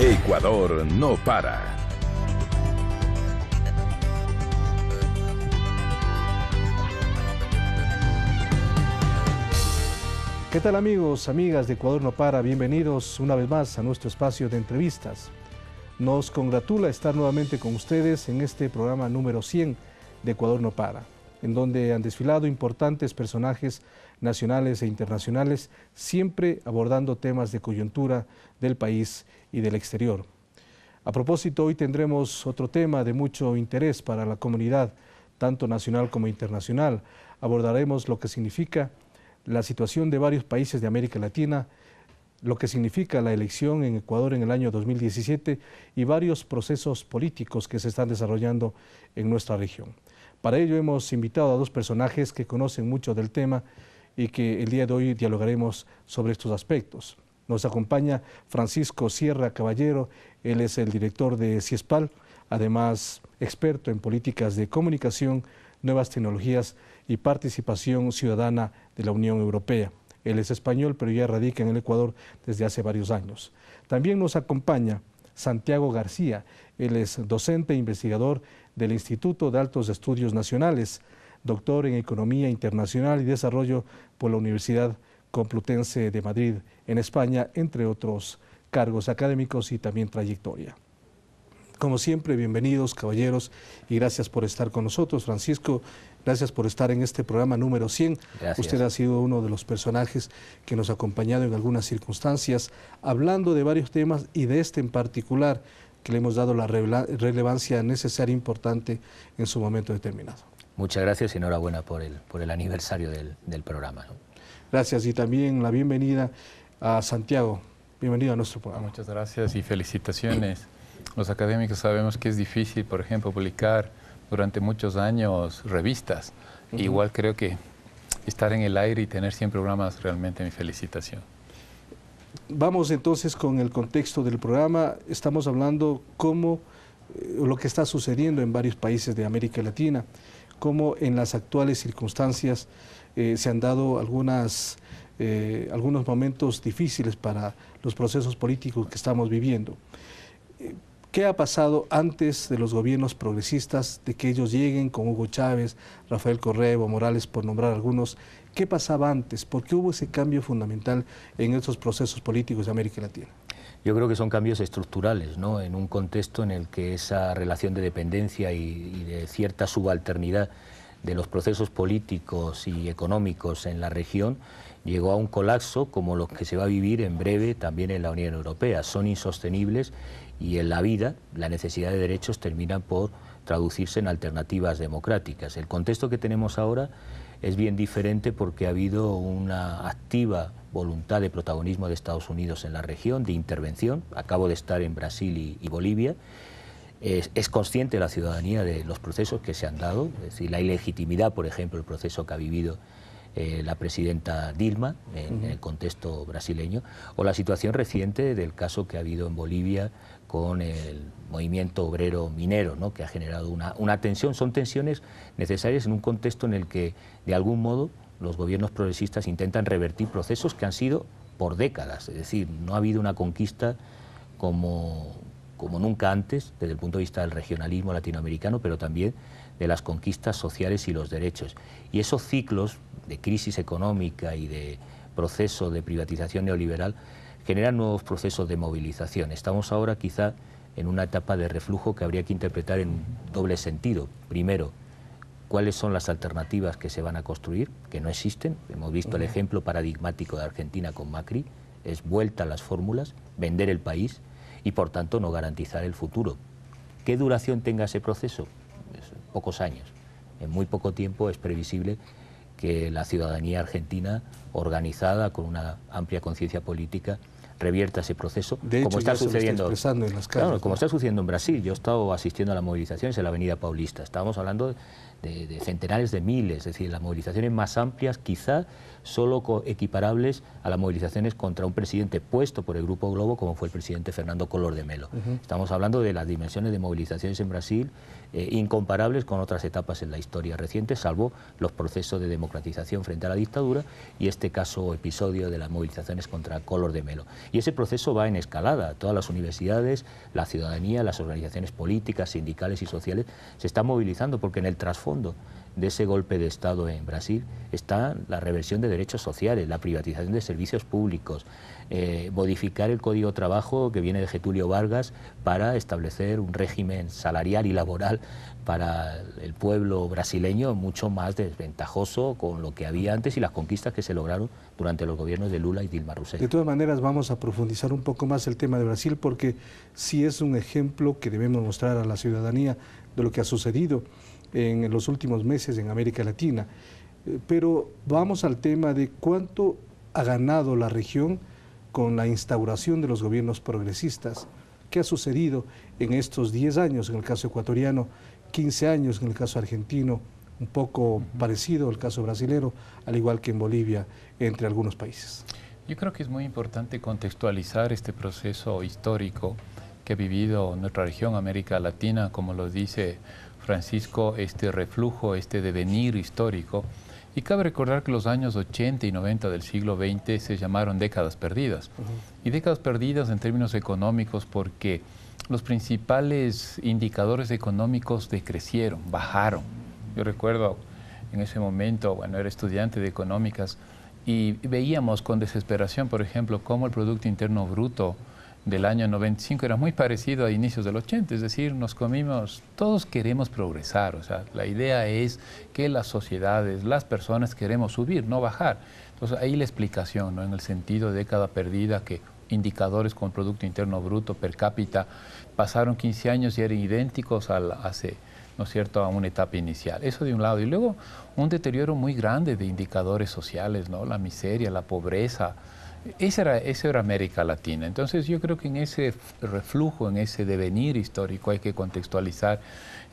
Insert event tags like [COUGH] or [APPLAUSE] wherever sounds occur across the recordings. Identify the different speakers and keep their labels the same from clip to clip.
Speaker 1: Ecuador no
Speaker 2: para. ¿Qué tal amigos, amigas de Ecuador No Para? Bienvenidos una vez más a nuestro espacio de entrevistas. Nos congratula estar nuevamente con ustedes en este programa número 100 de Ecuador No Para, en donde han desfilado importantes personajes nacionales e internacionales, siempre abordando temas de coyuntura del país y del exterior. A propósito, hoy tendremos otro tema de mucho interés para la comunidad, tanto nacional como internacional. Abordaremos lo que significa la situación de varios países de América Latina, lo que significa la elección en Ecuador en el año 2017 y varios procesos políticos que se están desarrollando en nuestra región. Para ello hemos invitado a dos personajes que conocen mucho del tema y que el día de hoy dialogaremos sobre estos aspectos. Nos acompaña Francisco Sierra Caballero, él es el director de CIESPAL, además experto en políticas de comunicación, nuevas tecnologías y Participación Ciudadana de la Unión Europea. Él es español, pero ya radica en el Ecuador desde hace varios años. También nos acompaña Santiago García. Él es docente e investigador del Instituto de Altos Estudios Nacionales, doctor en Economía Internacional y Desarrollo por la Universidad Complutense de Madrid, en España, entre otros cargos académicos y también trayectoria. Como siempre, bienvenidos, caballeros, y gracias por estar con nosotros. Francisco, Gracias por estar en este programa número 100. Usted ha sido uno de los personajes que nos ha acompañado en algunas circunstancias, hablando de varios temas y de este en particular, que le hemos dado la relevancia necesaria e importante en su momento determinado.
Speaker 3: Muchas gracias y enhorabuena por el, por el aniversario del, programa.
Speaker 2: Gracias y también la bienvenida a Santiago. Bienvenido a nuestro programa. Muchas
Speaker 1: gracias y felicitaciones. Los académicos sabemos que es difícil, por ejemplo, publicar durante muchos años revistas. Igual creo que estar en el aire y tener 100 programas realmente mi felicitación.
Speaker 2: Vamos entonces con el contexto del programa. Estamos hablando cómo eh, lo que está sucediendo en varios países de América Latina, cómo en las actuales circunstancias eh, se han dado algunas, eh, algunos momentos difíciles para los procesos políticos que estamos viviendo. ¿Qué ha pasado antes de los gobiernos progresistas, de que ellos lleguen con Hugo Chávez, Rafael Correo, Morales, por nombrar algunos? ¿Qué pasaba antes? ¿Por qué hubo ese cambio fundamental en esos procesos políticos de América Latina?
Speaker 3: Yo creo que son cambios estructurales, ¿no? en un contexto en el que esa relación de dependencia y, y de cierta subalternidad de los procesos políticos y económicos en la región llegó a un colapso como lo que se va a vivir en breve también en la Unión Europea. Son insostenibles y en la vida la necesidad de derechos termina por traducirse en alternativas democráticas. El contexto que tenemos ahora es bien diferente porque ha habido una activa voluntad de protagonismo de Estados Unidos en la región, de intervención. Acabo de estar en Brasil y, Bolivia. Es, es, consciente la ciudadanía de los procesos que se han dado, es decir, la ilegitimidad, por ejemplo, el proceso que ha vivido eh, la presidenta Dilma en, el contexto brasileño, o la situación reciente del caso que ha habido en Bolivia con el movimiento obrero minero, ¿no? que ha generado una, tensión. Son tensiones necesarias en un contexto en el que, de algún modo, los gobiernos progresistas intentan revertir procesos que han sido por décadas. Es decir, no ha habido una conquista como, como nunca antes desde el punto de vista del regionalismo latinoamericano, pero también de las conquistas sociales y los derechos. Y esos ciclos de crisis económica y de proceso de privatización neoliberal generan nuevos procesos de movilización. Estamos ahora quizá en una etapa de reflujo que habría que interpretar en doble sentido. Primero, cuáles son las alternativas que se van a construir, que no existen. Hemos visto el ejemplo paradigmático de Argentina con Macri, es vuelta a las fórmulas, vender el país y por tanto no garantizar el futuro. ¿Qué duración tenga ese proceso? pocos años. En muy poco tiempo es previsible que la ciudadanía argentina, organizada con una amplia conciencia política, revierta ese proceso, como está sucediendo en
Speaker 2: las calles, como está
Speaker 3: sucediendo en Brasil. Yo he estado asistiendo a las movilizaciones en la Avenida Paulista. Estábamos hablando de, de centenares de miles, es decir, las movilizaciones más amplias quizá solo equiparables a las movilizaciones contra un presidente puesto por el Grupo Globo, como fue el presidente Fernando Color de Melo. Estamos hablando de las dimensiones de movilizaciones en Brasil eh, incomparables con otras etapas en la historia reciente, salvo los procesos de democratización frente a la dictadura y este caso episodio de las movilizaciones contra Color de Melo. Y ese proceso va en escalada. Todas las universidades, la ciudadanía, las organizaciones políticas, sindicales y sociales se están movilizando porque en el trasfondo de ese golpe de Estado en Brasil está la reversión de derechos sociales, la privatización de servicios públicos, eh, modificar el Código de Trabajo que viene de Getulio Vargas para establecer un régimen salarial y laboral para el pueblo brasileño mucho más desventajoso con lo que había antes y las conquistas que se lograron durante los gobiernos de Lula y Dilma Rousseff. De
Speaker 2: todas maneras, vamos a profundizar un poco más el tema de Brasil porque sí es un ejemplo que debemos mostrar a la ciudadanía de lo que ha sucedido en los últimos meses en América Latina. Eh, pero vamos al tema de cuánto ha ganado la región con la instauración de los gobiernos progresistas. ¿Qué ha sucedido en estos 10 años en el caso ecuatoriano, 15 años en el caso argentino, un poco parecido al caso brasilero, al igual que en Bolivia, entre algunos países?
Speaker 1: Yo creo que es muy importante contextualizar este proceso histórico que ha vivido nuestra región, América Latina, como lo dice Francisco este reflujo, este devenir histórico. Y cabe recordar que los años 80 y 90 del siglo XX se llamaron décadas perdidas. Y décadas perdidas en términos económicos porque los principales indicadores económicos decrecieron, bajaron. Yo recuerdo en ese momento, bueno, era estudiante de económicas y veíamos con desesperación, por ejemplo, cómo el Producto Interno Bruto del año 95 era muy parecido a inicios del 80, es decir, nos comimos, todos queremos progresar, o sea, la idea es que las sociedades, las personas queremos subir, no bajar. Entonces ahí la explicación, ¿no? en el sentido de década perdida, que indicadores con Producto Interno Bruto per cápita pasaron 15 años y eran idénticos al hace... ¿no es cierto?, a una etapa inicial. Eso de un lado. Y luego un deterioro muy grande de indicadores sociales, ¿no? La miseria, la pobreza, esa era, era, América Latina. Entonces yo creo que en ese reflujo, en ese devenir histórico hay que contextualizar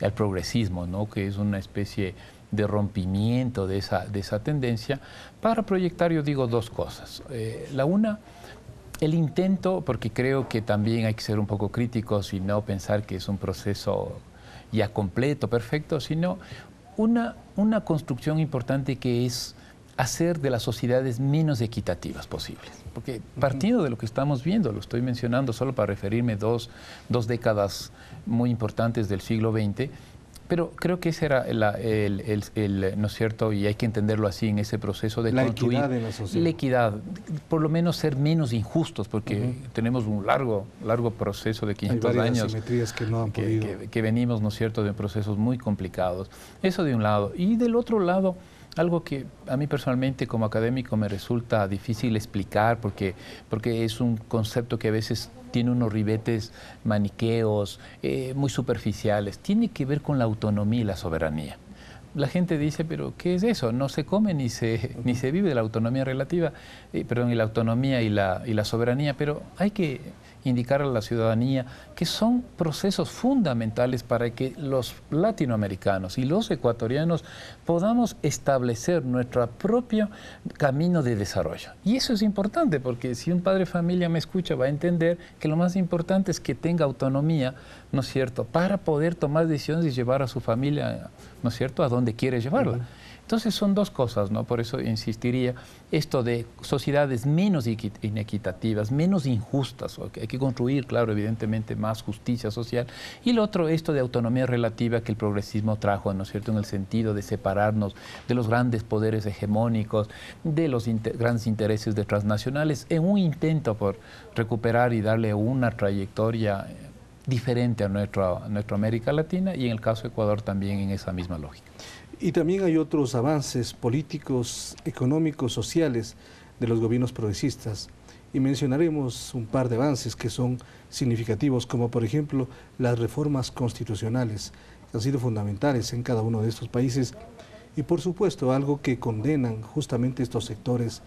Speaker 1: el progresismo, ¿no? que es una especie de rompimiento de esa, de esa tendencia, para proyectar yo digo dos cosas. Eh, la una, el intento, porque creo que también hay que ser un poco críticos y no pensar que es un proceso ya completo, perfecto, sino una construcción importante que es hacer de las sociedades menos equitativas posibles. Porque partido de lo que estamos viendo, lo estoy mencionando solo para referirme dos, dos décadas muy importantes del siglo XX, pero creo que ese era el, ¿no es cierto? Y hay que entenderlo así en ese proceso de equidad la equidad, por lo menos ser menos injustos, porque tenemos un largo, largo proceso de 500 años. que venimos, ¿no es cierto?, de procesos muy complicados. Eso de un lado. Y del otro lado, algo que a mí personalmente como académico me resulta difícil explicar porque, porque es un concepto que a veces tiene unos ribetes maniqueos, eh, muy superficiales. Tiene que ver con la autonomía y la soberanía. La gente dice, pero ¿qué es eso? No se come ni se, [LAUGHS] ni se vive la autonomía relativa, eh, perdón, y la autonomía y la, y la soberanía, pero hay que indicar a la ciudadanía que son procesos fundamentales para que los latinoamericanos y los ecuatorianos podamos establecer nuestro propio camino de desarrollo. Y eso es importante porque si un padre de familia me escucha va a entender que lo más importante es que tenga autonomía, ¿no es cierto?, para poder tomar decisiones y llevar a su familia, ¿no es cierto?, a donde quiere llevarla. Entonces son dos cosas, ¿no? Por eso insistiría, esto de sociedades menos inequitativas, menos injustas, hay que construir, claro, evidentemente, más justicia social. Y lo otro, esto de autonomía relativa que el progresismo trajo, ¿no es cierto?, en el sentido de separarnos de los grandes poderes hegemónicos, de los grandes intereses de transnacionales, en un intento por recuperar y darle una trayectoria eh, diferente a, nuestro, a nuestra América Latina y en el caso de Ecuador también en esa misma lógica.
Speaker 2: Y también hay otros avances políticos, económicos, sociales de los gobiernos progresistas. Y mencionaremos un par de avances que son significativos, como por ejemplo las reformas constitucionales, que han sido fundamentales en cada uno de estos países. Y por supuesto algo que condenan justamente estos sectores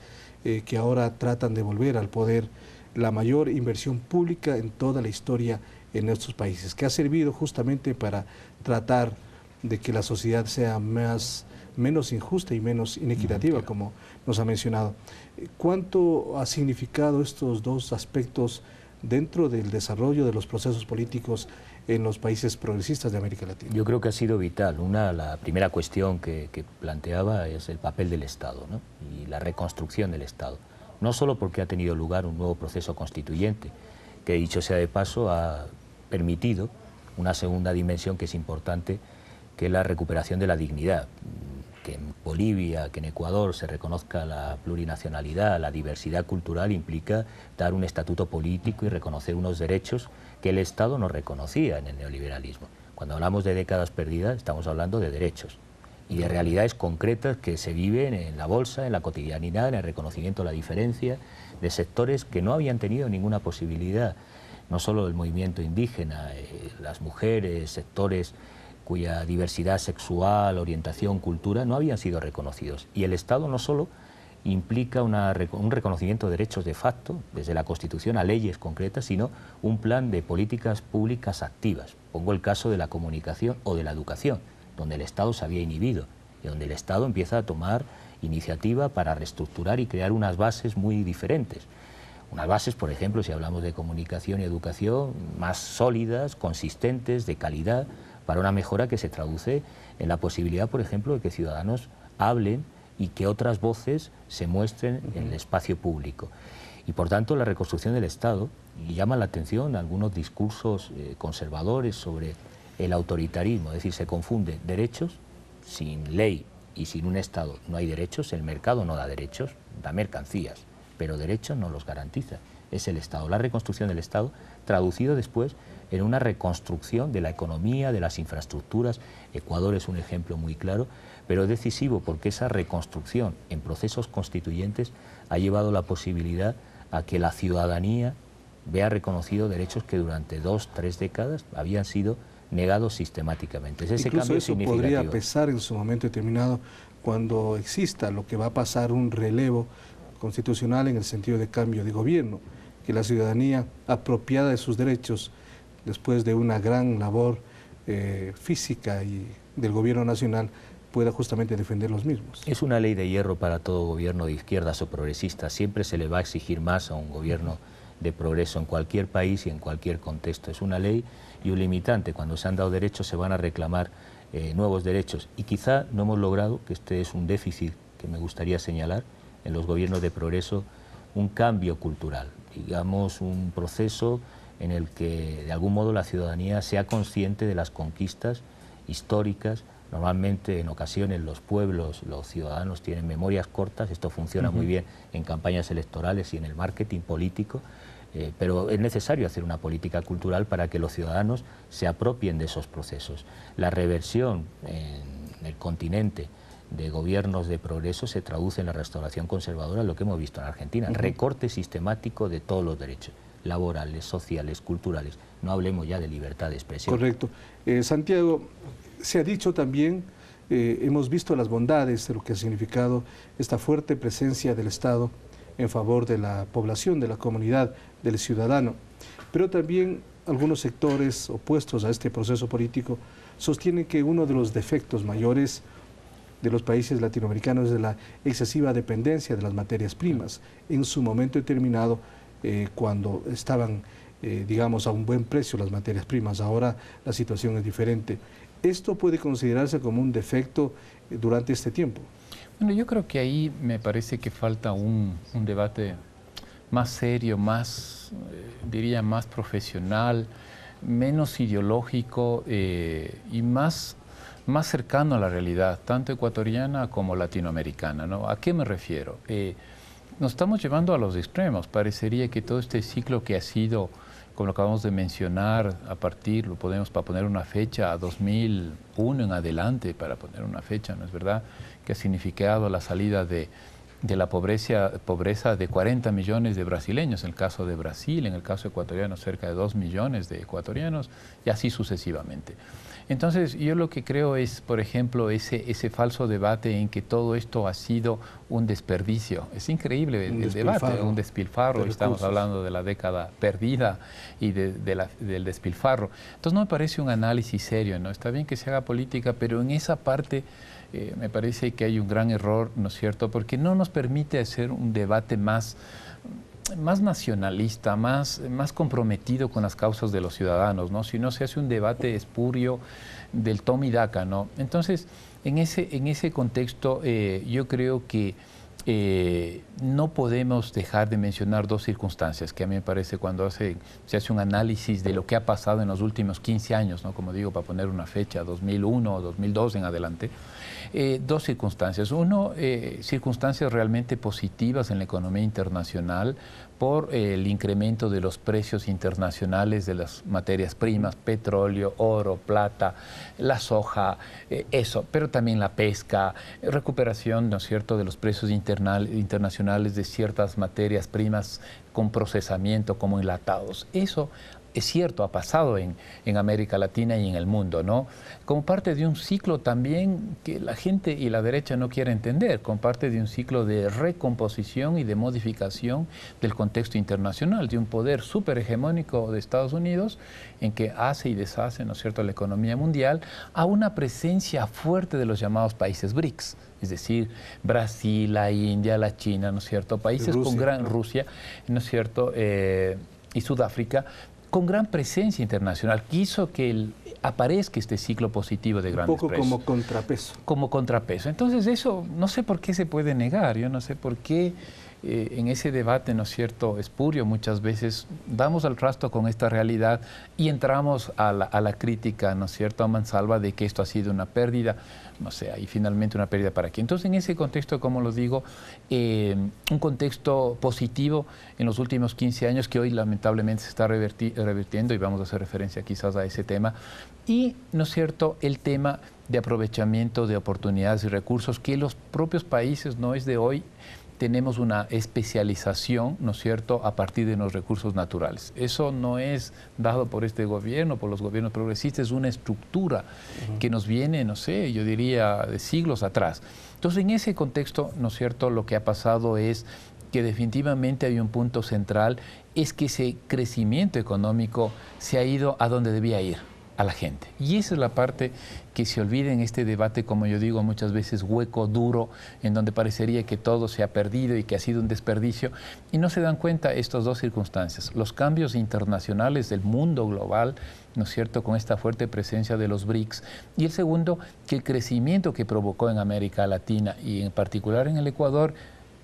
Speaker 2: eh, que ahora tratan de volver al poder la mayor inversión pública en toda la historia en estos países, que ha servido justamente para tratar de que la sociedad sea más, menos injusta y menos inequitativa, como nos ha mencionado. Eh, ¿Cuánto ha significado estos dos aspectos dentro del desarrollo de los procesos políticos en los países progresistas de América Latina? Yo
Speaker 3: creo que ha sido vital. Una, la primera cuestión que, planteaba es el papel del Estado y la reconstrucción del Estado. No solo porque ha tenido lugar un nuevo proceso constituyente, que dicho sea de paso ha permitido una segunda dimensión que es importante que la recuperación de la dignidad, que en Bolivia, que en Ecuador se reconozca la plurinacionalidad, la diversidad cultural implica dar un estatuto político y reconocer unos derechos que el Estado no reconocía en el neoliberalismo. Cuando hablamos de décadas perdidas, estamos hablando de derechos y de realidades concretas que se viven en la bolsa, en la cotidianidad, en el reconocimiento de la diferencia, de sectores que no habían tenido ninguna posibilidad, no solo el movimiento indígena, eh, las mujeres, sectores cuya diversidad sexual, orientación, cultura no habían sido reconocidos. Y el Estado no solo implica una, un reconocimiento de derechos de facto, desde la Constitución a leyes concretas, sino un plan de políticas públicas activas. Pongo el caso de la comunicación o de la educación, donde el Estado se había inhibido y donde el Estado empieza a tomar iniciativa para reestructurar y crear unas bases muy diferentes. Unas bases, por ejemplo, si hablamos de comunicación y educación, más sólidas, consistentes, de calidad, para una mejora que se traduce en la posibilidad, por ejemplo, de que ciudadanos hablen y que otras voces se muestren en el espacio público. Y por tanto, la reconstrucción del Estado y llama la atención algunos discursos eh, conservadores sobre el autoritarismo, es decir, se confunde derechos sin ley y sin un Estado no hay derechos, el mercado no da derechos, da mercancías, pero derechos no los garantiza. Es el Estado, la reconstrucción del Estado, traducido después en una reconstrucción de la economía, de las infraestructuras. Ecuador es un ejemplo muy claro, pero decisivo porque esa reconstrucción en procesos constituyentes ha llevado la posibilidad a que la ciudadanía vea reconocido derechos que durante dos, tres décadas habían sido negados sistemáticamente. Es ese Incluso eso podría
Speaker 2: pesar en su momento determinado cuando exista lo que va a pasar un relevo constitucional en el sentido de cambio de gobierno, que la ciudadanía apropiada de sus derechos después de una gran labor eh, física y del gobierno nacional, pueda justamente defender los mismos.
Speaker 3: Es una ley de hierro para todo gobierno de izquierdas o progresistas. Siempre se le va a exigir más a un gobierno de progreso en cualquier país y en cualquier contexto. Es una ley y un limitante. Cuando se han dado derechos se van a reclamar eh, nuevos derechos. Y quizá no hemos logrado, que este es un déficit que me gustaría señalar, en los gobiernos de progreso, un cambio cultural, digamos un proceso en el que de algún modo la ciudadanía sea consciente de las conquistas históricas. Normalmente en ocasiones los pueblos, los ciudadanos tienen memorias cortas, esto funciona muy bien en campañas electorales y en el marketing político, eh, pero es necesario hacer una política cultural para que los ciudadanos se apropien de esos procesos. La reversión en el continente de gobiernos de progreso se traduce en la restauración conservadora, lo que hemos visto en Argentina, recorte sistemático de todos los derechos laborales, sociales, culturales. No hablemos ya de libertad de expresión. Correcto.
Speaker 2: Eh, Santiago, se ha dicho también, eh, hemos visto las bondades de lo que ha significado esta fuerte presencia del Estado en favor de la población, de la comunidad, del ciudadano. Pero también algunos sectores opuestos a este proceso político sostienen que uno de los defectos mayores de los países latinoamericanos es la excesiva dependencia de las materias primas. En su momento determinado eh, cuando estaban, eh, digamos, a un buen precio las materias primas. Ahora la situación es diferente. ¿Esto puede considerarse como un defecto eh, durante este tiempo?
Speaker 1: Bueno, yo creo que ahí me parece que falta un, debate más serio, más, diría, más profesional, menos ideológico y más, más cercano a la realidad, tanto ecuatoriana como latinoamericana. ¿A qué me refiero? nos estamos llevando a los extremos. Parecería que todo este ciclo que ha sido, como lo acabamos de mencionar, a partir, lo podemos para poner una fecha, a 2001 en adelante, para poner una fecha, ¿no es verdad?, que ha significado la salida de, la pobreza, pobreza de 40 millones de brasileños, en el caso de Brasil, en el caso ecuatoriano cerca de 2 millones de ecuatorianos, y así sucesivamente. Entonces, yo lo que creo es, por ejemplo, ese, ese falso debate en que todo esto ha sido un desperdicio. Es increíble el, debate, un despilfarro. Estamos hablando de la década perdida y de, del despilfarro. Entonces, no me parece un análisis serio, ¿no? Está bien que se haga política, pero en esa parte... Eh, me parece que hay un gran error, ¿no es cierto?, porque no nos permite hacer un debate más más nacionalista, más, más comprometido con las causas de los ciudadanos, ¿no? Si no se hace un debate espurio del Tom y Daca, ¿no? Entonces, en ese, en ese contexto, eh, yo creo que eh, no podemos dejar de mencionar dos circunstancias que a mí me parece cuando hace, se hace un análisis de lo que ha pasado en los últimos 15 años, ¿no? como digo, para poner una fecha, 2001 o 2002 en adelante, eh, dos circunstancias. Uno, eh, circunstancias realmente positivas en la economía internacional por el incremento de los precios internacionales de las materias primas, petróleo, oro, plata, la soja, eh, eso, pero también la pesca, recuperación, ¿no es cierto?, de los precios internacionales de ciertas materias primas con procesamiento como enlatados. Eso es cierto, ha pasado en, en, América Latina y en el mundo, ¿no? Como parte de un ciclo también que la gente y la derecha no quiere entender, como parte de un ciclo de recomposición y de modificación del contexto internacional, de un poder súper hegemónico de Estados Unidos en que hace y deshace, ¿no es cierto?, la economía mundial, a una presencia fuerte de los llamados países BRICS, es decir, Brasil, la India, la China, ¿no es cierto?, países con gran Rusia, ¿no es cierto?, eh, y Sudáfrica, con gran presencia internacional, quiso que aparezca este ciclo positivo de grandes precios. Un poco como contrapeso. Como contrapeso. Entonces eso no sé por qué se puede negar, yo no sé por qué eh, en ese debate, ¿no es cierto?, espurio muchas veces, damos al rastro con esta realidad y entramos a la, a la crítica, ¿no es cierto?, a mansalva de que esto ha sido una pérdida no sea, y finalmente una pérdida para aquí. Entonces, en ese contexto, como lo digo, eh, un contexto positivo en los últimos 15 años que hoy lamentablemente se está revirtiendo y vamos a hacer referencia quizás a ese tema. Y, ¿no es cierto?, el tema de aprovechamiento de oportunidades y recursos que los propios países, no es de hoy, tenemos una especialización, ¿no es cierto?, a partir de los recursos naturales. Eso no es dado por este gobierno, por los gobiernos progresistas, es una estructura que nos viene, no sé, yo diría, de siglos atrás. Entonces, en ese contexto, ¿no es cierto?, lo que ha pasado es que definitivamente hay un punto central, es que ese crecimiento económico se ha ido a donde debía ir a la gente. Y esa es la parte que se olvida en este debate, como yo digo muchas veces, hueco, duro, en donde parecería que todo se ha perdido y que ha sido un desperdicio. Y no se dan cuenta estas dos circunstancias, los cambios internacionales del mundo global, ¿no es cierto?, con esta fuerte presencia de los BRICS. Y el segundo, que el crecimiento que provocó en América Latina y en particular en el Ecuador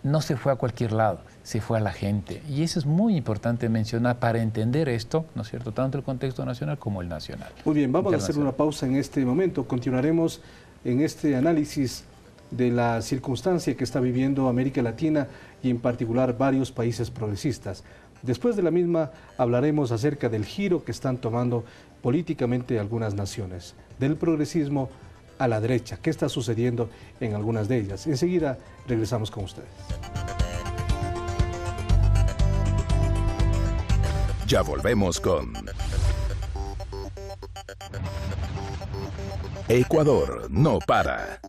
Speaker 1: no se fue a cualquier lado, se fue a la gente. Y eso es muy importante mencionar para entender esto, ¿no es cierto?, tanto el contexto nacional como el nacional.
Speaker 2: Muy bien, vamos a hacer una pausa en este momento. Continuaremos en este análisis de la circunstancia que está viviendo América Latina y en particular varios países progresistas. Después de la misma hablaremos acerca del giro que están tomando políticamente algunas naciones, del progresismo a la derecha, qué está sucediendo en algunas de ellas. Enseguida regresamos con ustedes.
Speaker 4: Ya volvemos con Ecuador no para.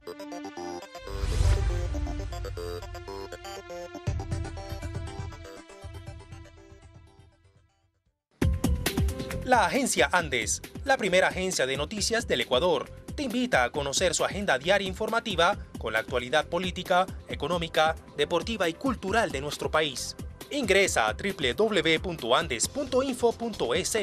Speaker 4: La agencia Andes, la primera agencia de noticias del Ecuador, te invita a conocer su agenda diaria informativa con la actualidad política, económica, deportiva y cultural de nuestro país. Ingresa a www.andes.info.es,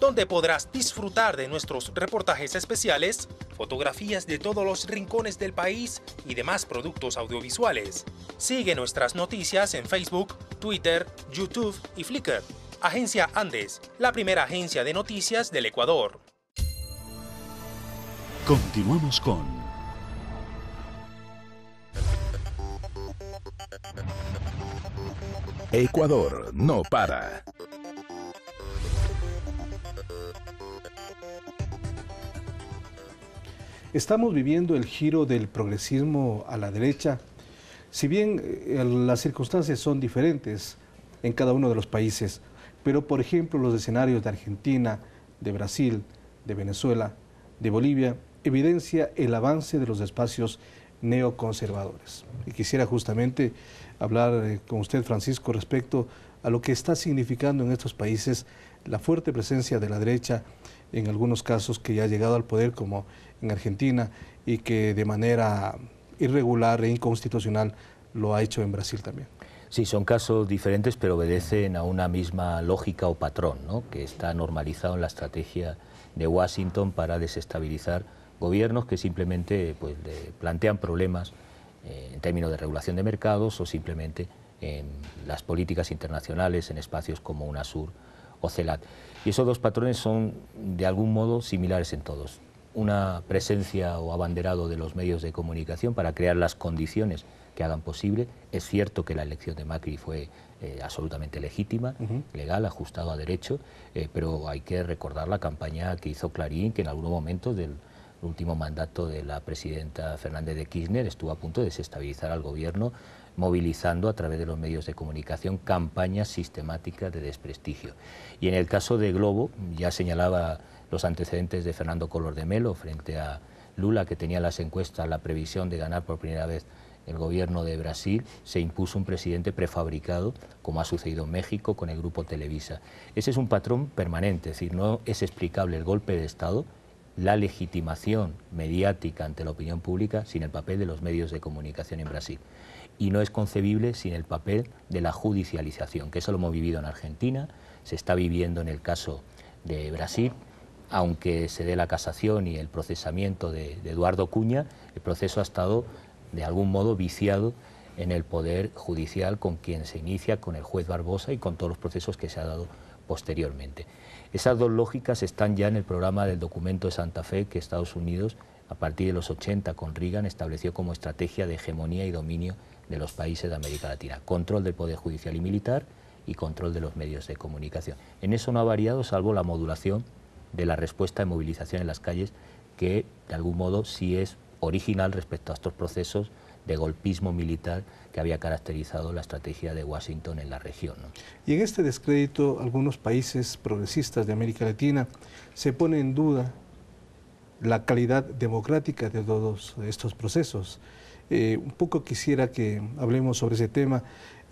Speaker 4: donde podrás disfrutar de nuestros reportajes especiales, fotografías de todos los rincones del país y demás productos audiovisuales. Sigue nuestras noticias en Facebook, Twitter, YouTube y Flickr. Agencia Andes, la primera agencia de noticias del Ecuador. Continuamos con Ecuador no
Speaker 1: para.
Speaker 2: Estamos viviendo el giro del progresismo a la derecha. Si bien eh, las circunstancias son diferentes en cada uno de los países, pero por ejemplo los escenarios de Argentina, de Brasil, de Venezuela, de Bolivia, evidencia el avance de los espacios neoconservadores. Y quisiera justamente hablar eh, con usted, Francisco, respecto a lo que está significando en estos países la fuerte presencia de la derecha, en algunos casos que ya ha llegado al poder, como en Argentina, y que de manera irregular e inconstitucional lo ha hecho en Brasil también.
Speaker 3: Sí, son casos diferentes, pero obedecen a una misma lógica o patrón, ¿no? que está normalizado en la estrategia de Washington para desestabilizar gobiernos que simplemente pues, plantean problemas eh, en términos de regulación de mercados o simplemente en las políticas internacionales en espacios como UNASUR o CELAT. Y esos dos patrones son de algún modo similares en todos. Una presencia o abanderado de los medios de comunicación para crear las condiciones que hagan posible. Es cierto que la elección de Macri fue eh, absolutamente legítima, legal, ajustado a derecho, eh, pero hay que recordar la campaña que hizo Clarín, que en algún momento... del, último mandato de la presidenta Fernández de Kirchner estuvo a punto de desestabilizar al gobierno movilizando a través de los medios de comunicación campañas sistemáticas de desprestigio. Y en el caso de Globo, ya señalaba los antecedentes de Fernando Color de Melo frente a Lula, que tenía las encuestas la previsión de ganar por primera vez el gobierno de Brasil, se impuso un presidente prefabricado, como ha sucedido en México con el grupo Televisa. Ese es un patrón permanente, es decir, no es explicable el golpe de Estado, la legitimación mediática ante la opinión pública sin el papel de los medios de comunicación en Brasil. Y no es concebible sin el papel de la judicialización, que eso lo hemos vivido en Argentina, se está viviendo en el caso de Brasil, aunque se dé la casación y el procesamiento de, Eduardo Cuña, el proceso ha estado de algún modo viciado en el poder judicial con quien se inicia, con el juez Barbosa y con todos los procesos que se ha dado posteriormente. Esas dos lógicas están ya en el programa del documento de Santa Fe que Estados Unidos, a partir de los 80 con Reagan, estableció como estrategia de hegemonía y dominio de los países de América Latina. Control del poder judicial y militar y control de los medios de comunicación. En eso no ha variado salvo la modulación de la respuesta de movilización en las calles que de algún modo sí es original respecto a estos procesos de golpismo militar que había caracterizado la estrategia de Washington en la región.
Speaker 2: Y en este descrédito, algunos países progresistas de América Latina se pone en duda la calidad democrática de todos estos procesos. Eh, un poco quisiera que hablemos sobre ese tema,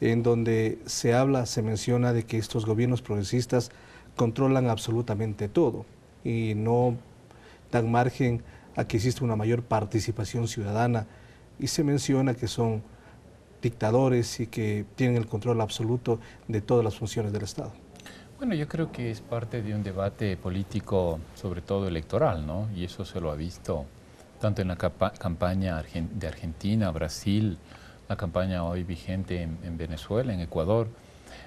Speaker 2: en donde se habla, se menciona de que estos gobiernos progresistas controlan absolutamente todo y no dan margen a que exista una mayor participación ciudadana y se menciona que son dictadores y que tienen el control absoluto de todas las funciones del Estado.
Speaker 1: Bueno, yo creo que es parte de un debate político, sobre todo electoral, ¿no? Y eso se lo ha visto tanto en la campaña de Argentina, Brasil, la campaña hoy vigente en, Venezuela, en Ecuador.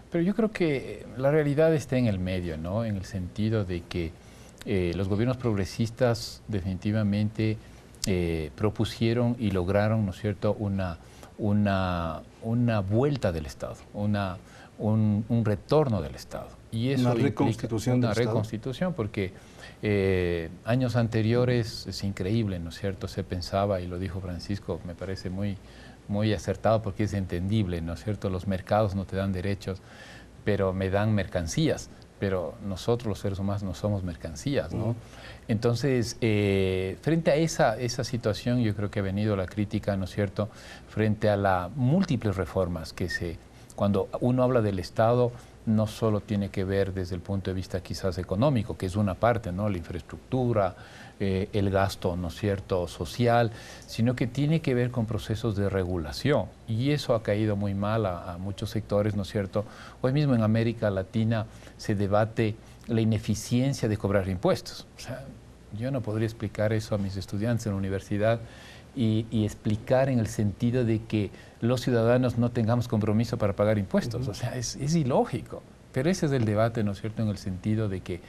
Speaker 1: Pero yo creo que la realidad está en el medio, ¿no? En el sentido de que eh, los gobiernos progresistas definitivamente eh, propusieron y lograron, ¿no es cierto?, una, una, una vuelta del Estado, una, un, retorno del Estado. Y eso una reconstitución una reconstitución, porque eh, años anteriores es increíble, ¿no es cierto? Se pensaba, y lo dijo Francisco, me parece muy, muy acertado porque es entendible, ¿no es cierto? Los mercados no te dan derechos, pero me dan mercancías. Pero nosotros los seres humanos no somos mercancías, ¿no? Entonces, eh, frente a esa, esa situación, yo creo que ha venido la crítica, ¿no es cierto?, frente a las múltiples reformas que se... Cuando uno habla del Estado, no solo tiene que ver desde el punto de vista quizás económico, que es una parte, ¿no? La infraestructura, eh, el gasto, ¿no es cierto?, social, sino que tiene que ver con procesos de regulación. Y eso ha caído muy mal a muchos sectores, ¿no es cierto? Hoy mismo en América Latina se debate la ineficiencia de cobrar impuestos. O sea, yo no podría explicar eso a mis estudiantes en la universidad y, explicar en el sentido de que los ciudadanos no tengamos compromiso para pagar impuestos. O sea, es, ilógico. Pero ese es el debate, ¿no es cierto?, en el sentido de que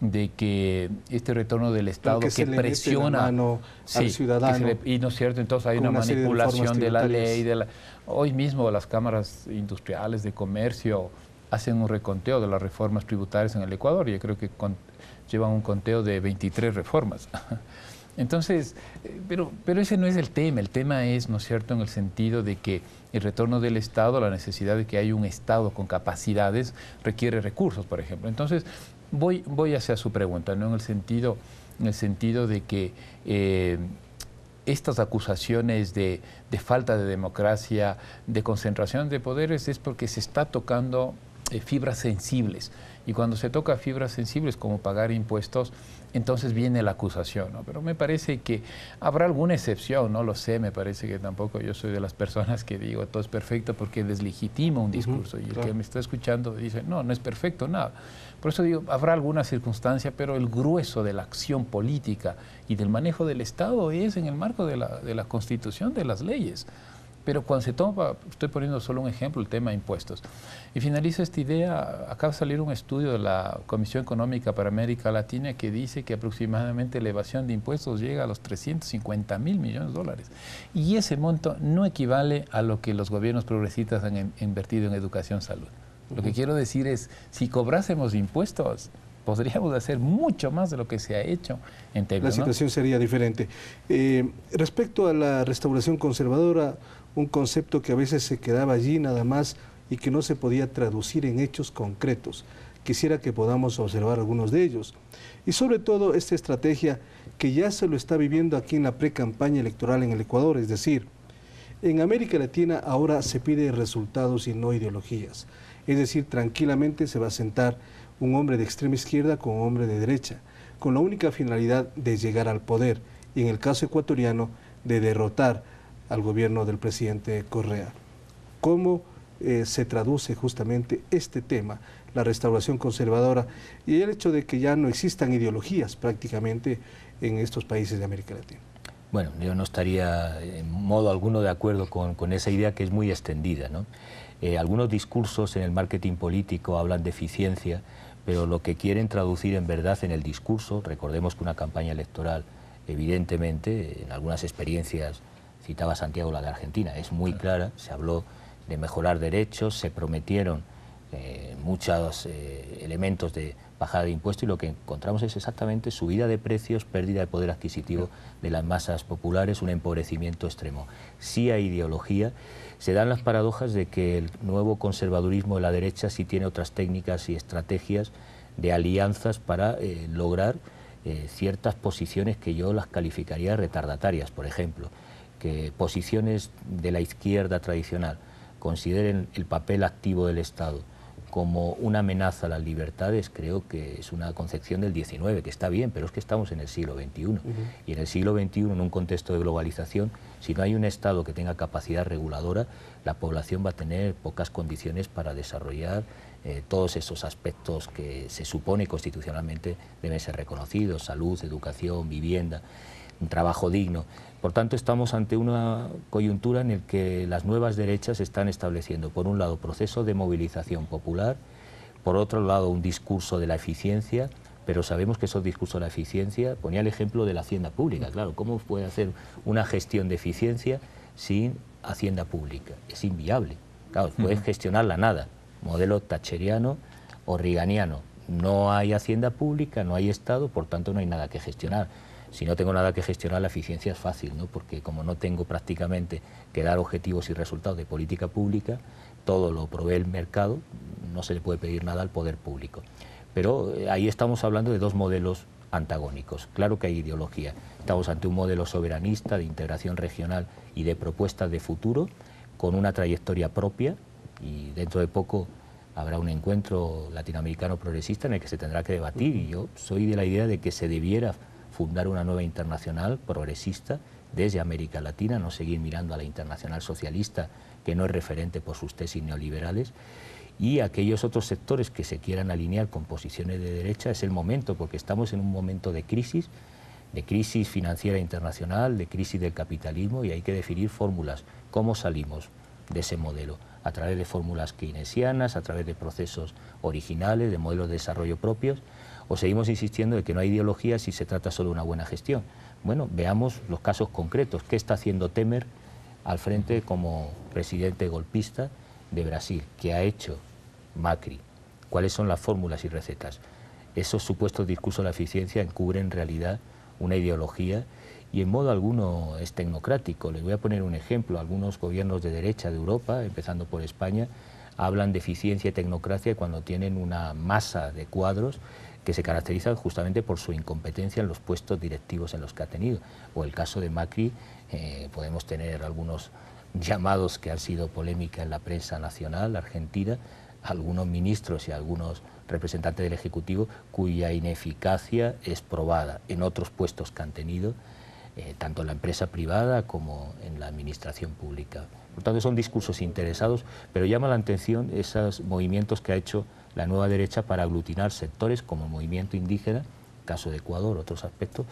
Speaker 1: de que este retorno del Estado que, presiona a al ciudadano. y no es cierto, entonces hay una, manipulación de, la ley. De hoy mismo las cámaras industriales de comercio hacen un reconteo de las reformas tributarias en el Ecuador. Yo creo que llevan un conteo de 23 reformas. [LAUGHS] Entonces, eh, pero, pero ese no es el tema. El tema es, ¿no es cierto?, en el sentido de que el retorno del Estado, la necesidad de que haya un Estado con capacidades, requiere recursos, por ejemplo. Entonces, voy, voy hacia su pregunta, ¿no? En el sentido, en el sentido de que eh, estas acusaciones de, de falta de democracia, de concentración de poderes, es porque se está tocando eh, fibras sensibles. Y cuando se toca fibras sensibles, como pagar impuestos, entonces viene la acusación, Pero me parece que habrá alguna excepción, no lo sé, me parece que tampoco yo soy de las personas que digo todo es perfecto porque deslegitima un discurso y el que me está escuchando dice, no, no es perfecto nada. Por eso digo, habrá alguna circunstancia, pero el grueso de la acción política y del manejo del Estado es en el marco de la Constitución, de las leyes. Pero cuando se toma, estoy poniendo solo un ejemplo, el tema de impuestos. Y finalizo esta idea, acaba de salir un estudio de la Comisión Económica para América Latina que dice que aproximadamente la evasión de impuestos llega a los 350 mil millones de dólares. Y ese monto no equivale a lo que los gobiernos progresistas han invertido en educación salud. Lo que quiero decir es, si cobrásemos impuestos, podríamos hacer mucho más de lo que se ha hecho en La situación
Speaker 2: sería diferente. Eh, respecto a la restauración conservadora, un concepto que a veces se quedaba allí nada más y que no se podía traducir en hechos concretos. Quisiera que podamos observar algunos de ellos. Y sobre todo esta estrategia que ya se lo está viviendo aquí en la pre-campaña electoral en el Ecuador, es decir, en América Latina ahora se pide resultados y no ideologías. Es decir, tranquilamente se va a sentar un hombre de extrema izquierda con un hombre de derecha, con la única finalidad de llegar al poder y en el caso ecuatoriano de derrotar al gobierno del presidente Correa. ¿Cómo eh, se traduce justamente este tema, la restauración conservadora y el hecho de que ya no existan ideologías prácticamente en estos países de América Latina?
Speaker 3: Bueno, yo no estaría en modo alguno de acuerdo con, esa idea que es muy extendida. Eh, algunos discursos en el marketing político hablan de eficiencia, pero lo que quieren traducir en verdad en el discurso, recordemos que una campaña electoral, evidentemente, en algunas experiencias citaba Santiago la de Argentina, es muy clara, se habló de mejorar derechos, se prometieron eh, muchos eh, elementos de bajada de impuestos y lo que encontramos es exactamente subida de precios, pérdida de poder adquisitivo de las masas populares, un empobrecimiento extremo. Sí hay ideología, se dan las paradojas de que el nuevo conservadurismo de la derecha sí tiene otras técnicas y estrategias de alianzas para eh, lograr ciertas posiciones que yo las calificaría retardatarias, por ejemplo que posiciones de la izquierda tradicional consideren el papel activo del Estado como una amenaza a las libertades, creo que es una concepción del XIX, que está bien, pero es que estamos en el siglo XXI. Y en el siglo XXI, en un contexto de globalización, si no hay un Estado que tenga capacidad reguladora, la población va a tener pocas condiciones para desarrollar eh, todos esos aspectos que se supone constitucionalmente deben ser reconocidos, salud, educación, vivienda un trabajo digno. Por tanto, estamos ante una coyuntura en la que las nuevas derechas están estableciendo, por un lado, proceso de movilización popular, por otro lado, un discurso de la eficiencia, pero sabemos que esos discursos de la eficiencia, ponía el ejemplo de la hacienda pública, claro, ¿cómo puede hacer una gestión de eficiencia sin hacienda pública? Es inviable, claro, puedes gestionar la nada, modelo tacheriano o riganiano, no hay hacienda pública, no hay Estado, por tanto no hay nada que gestionar si no tengo nada que gestionar, la eficiencia es fácil, porque como no tengo prácticamente que dar objetivos y resultados de política pública, todo lo provee el mercado, no se le puede pedir nada al poder público. Pero eh, ahí estamos hablando de dos modelos antagónicos. Claro que hay ideología. Estamos ante un modelo soberanista de integración regional y de propuestas de futuro, con una trayectoria propia, y dentro de poco habrá un encuentro latinoamericano progresista en el que se tendrá que debatir. Y yo soy de la idea de que se debiera fundar una nueva internacional progresista desde América Latina, no seguir mirando a la internacional socialista, que no es referente por sus tesis neoliberales, y aquellos otros sectores que se quieran alinear con posiciones de derecha, es el momento, porque estamos en un momento de crisis, de crisis financiera internacional, de crisis del capitalismo, y hay que definir fórmulas, cómo salimos de ese modelo, a través de fórmulas keynesianas, a través de procesos originales, de modelos de desarrollo propios, o seguimos insistiendo de que no hay ideología si se trata solo de una buena gestión. Bueno, veamos los casos concretos. ¿Qué está haciendo Temer al frente como presidente golpista de Brasil? ¿Qué ha hecho Macri? ¿Cuáles son las fórmulas y recetas? Esos supuestos discursos de la eficiencia encubren en realidad una ideología y en modo alguno es tecnocrático. Les voy a poner un ejemplo. Algunos gobiernos de derecha de Europa, empezando por España, hablan de eficiencia y tecnocracia cuando tienen una masa de cuadros que se caracterizan justamente por su incompetencia en los puestos directivos en los que ha tenido. O el caso de Macri, eh, podemos tener algunos llamados que han sido polémica en la prensa nacional argentina, algunos ministros y algunos representantes del Ejecutivo cuya ineficacia es probada en otros puestos que han tenido, eh, tanto en la empresa privada como en la administración pública. Por tanto, son discursos interesados, pero llama la atención esos movimientos que ha hecho la nueva derecha para aglutinar sectores como el movimiento indígena, caso de Ecuador, otros aspectos,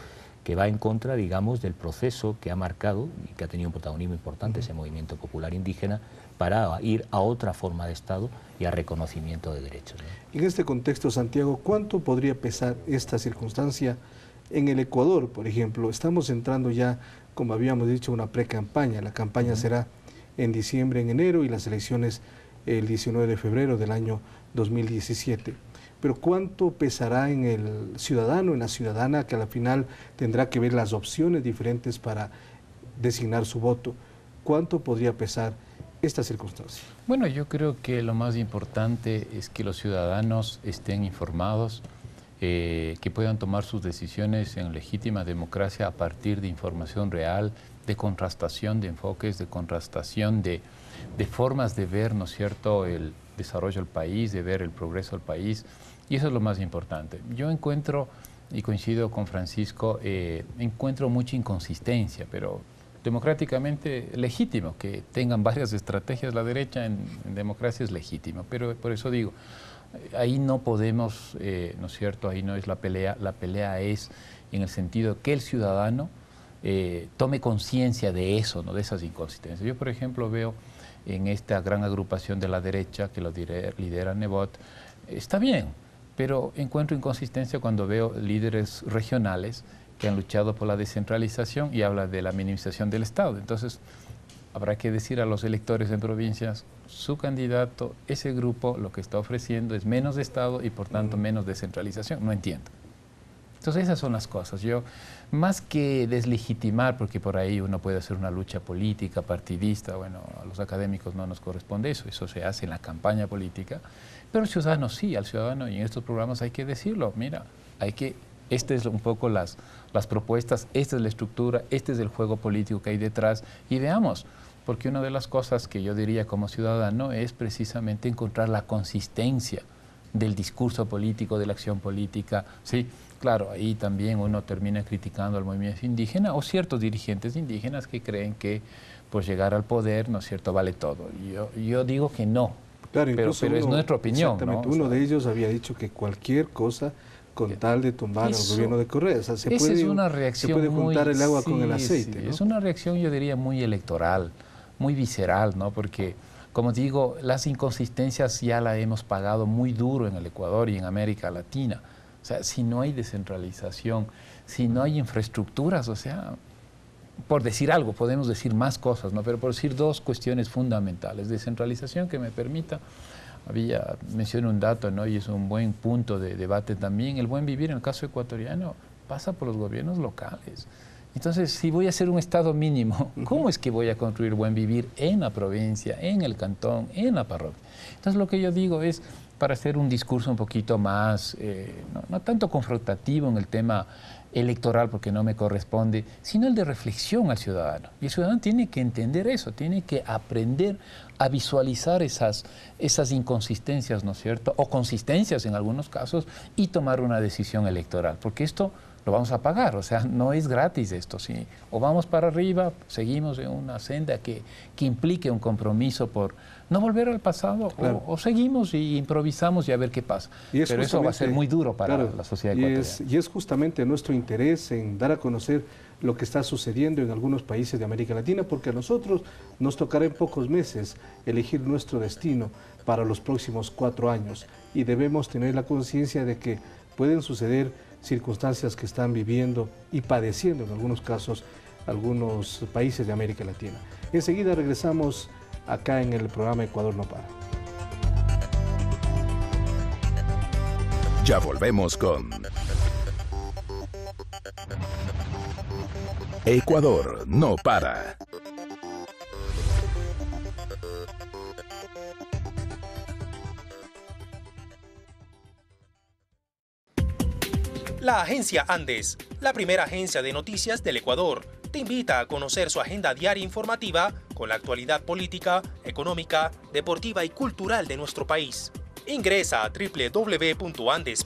Speaker 3: que va en contra, digamos, del proceso que ha marcado y que ha tenido un protagonismo importante ese movimiento popular indígena para ir a otra forma de Estado y a reconocimiento de derechos.
Speaker 2: En este contexto, Santiago, ¿cuánto podría pesar esta circunstancia en el Ecuador, por ejemplo? Estamos entrando ya, como habíamos dicho, una pre-campaña. La campaña será en diciembre, en enero y las elecciones el 19 de febrero del año 2017. Pero ¿cuánto pesará en el ciudadano, en la ciudadana que a la final tendrá que ver las opciones diferentes para designar su voto? ¿Cuánto podría pesar esta circunstancia?
Speaker 1: Bueno, yo creo que lo más importante es que los ciudadanos estén informados, eh, que puedan tomar sus decisiones en legítima democracia a partir de información real, de contrastación de enfoques, de contrastación de, de formas de ver, ¿no es cierto?, el, desarrollo del país, de ver el progreso del país, y eso es lo más importante. Yo encuentro, y coincido con Francisco, eh, encuentro mucha inconsistencia, pero democráticamente legítimo, que tengan varias estrategias la derecha en, democracia es legítimo, pero por eso digo, ahí no podemos, eh, ¿no es cierto? Ahí no es la pelea, la pelea es en el sentido que el ciudadano eh, tome conciencia de eso, ¿no? de esas inconsistencias. Yo, por ejemplo, veo en esta gran agrupación de la derecha que lo lidera Nebot, está bien, pero encuentro inconsistencia cuando veo líderes regionales que han luchado por la descentralización y habla de la minimización del Estado. Entonces, habrá que decir a los electores en provincias, su candidato, ese grupo, lo que está ofreciendo es menos Estado y por tanto menos descentralización. No entiendo. Entonces esas son las cosas. Yo más que deslegitimar, porque por ahí uno puede hacer una lucha política, partidista, bueno, a los académicos no nos corresponde eso, eso se hace en la campaña política, pero al ciudadano sí, al ciudadano, y en estos programas hay que decirlo, mira, hay que, este es un poco las, las propuestas, esta es la estructura, este es el juego político que hay detrás, y veamos, porque una de las cosas que yo diría como ciudadano es precisamente encontrar la consistencia del discurso político, de la acción política, ¿sí? claro, ahí también uno termina criticando al movimiento indígena o ciertos dirigentes indígenas que creen que por llegar al poder, ¿no es cierto?, vale todo. Yo, yo digo que no, pero, es nuestra opinión. Exactamente, uno de
Speaker 2: ellos había dicho que cualquier cosa con tal de tumbar al gobierno de Correa. se puede, es una reacción juntar el agua con el aceite. Es
Speaker 1: una reacción, yo diría, muy electoral, muy visceral, ¿no? Porque, como digo, las inconsistencias ya las hemos pagado muy duro en el Ecuador y en América Latina. O sea, si no hay descentralización, si no hay infraestructuras, o sea, por decir algo, podemos decir más cosas, ¿no? pero por decir dos cuestiones fundamentales. Descentralización que me permita, había, mencionado un dato, ¿no? y es un buen punto de debate también, el buen vivir en el caso ecuatoriano pasa por los gobiernos locales. Entonces, si voy a hacer un estado mínimo, ¿cómo es que voy a construir buen vivir en la provincia, en el cantón, en la parroquia? Entonces, lo que yo digo es, para hacer un discurso un poquito más, eh, no, tanto confrontativo en el tema electoral, porque no me corresponde, sino el de reflexión al ciudadano. Y el ciudadano tiene que entender eso, tiene que aprender a visualizar esas, esas inconsistencias, ¿no es cierto?, o consistencias en algunos casos, y tomar una decisión electoral, porque esto lo vamos a pagar, o sea, no es gratis esto, ¿sí? o vamos para arriba, seguimos en una senda que, que implique un compromiso por no volver al pasado o, seguimos y improvisamos y a ver qué pasa. Pero eso va a ser muy duro para la sociedad y
Speaker 2: y es justamente nuestro interés en dar a conocer lo que está sucediendo en algunos países de América Latina, porque a nosotros nos tocará en pocos meses elegir nuestro destino para los próximos cuatro años y debemos tener la conciencia de que pueden suceder circunstancias que están viviendo y padeciendo en algunos casos algunos países de América Latina. Enseguida regresamos acá en el programa Ecuador no para.
Speaker 4: Ya volvemos con Ecuador no para. La agencia Andes, la primera agencia de noticias del Ecuador te invita a conocer su agenda diaria informativa con la actualidad política, económica, deportiva y cultural de nuestro país. Ingresa a www.andes.info.es,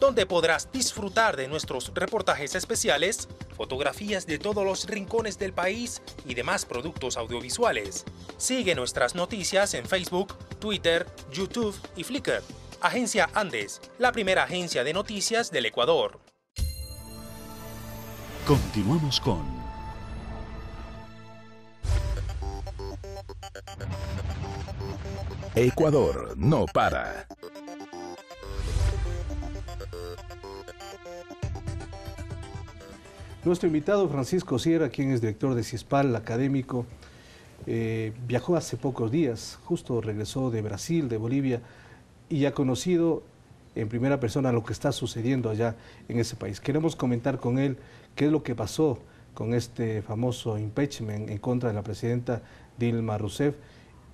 Speaker 4: donde podrás disfrutar de nuestros reportajes especiales, fotografías de todos los rincones del país y demás productos audiovisuales. Sigue nuestras noticias en Facebook, Twitter, YouTube y Flickr. Agencia Andes, la primera agencia de noticias del Ecuador.
Speaker 2: Continuamos con
Speaker 1: Ecuador no para.
Speaker 2: Nuestro invitado Francisco Sierra, quien es director de CISPAL, académico, eh, viajó hace pocos días, justo regresó de Brasil, de Bolivia, y ha conocido en primera persona lo que está sucediendo allá en ese país. Queremos comentar con él qué es lo que pasó con este famoso impeachment en contra de la presidenta Dilma Rousseff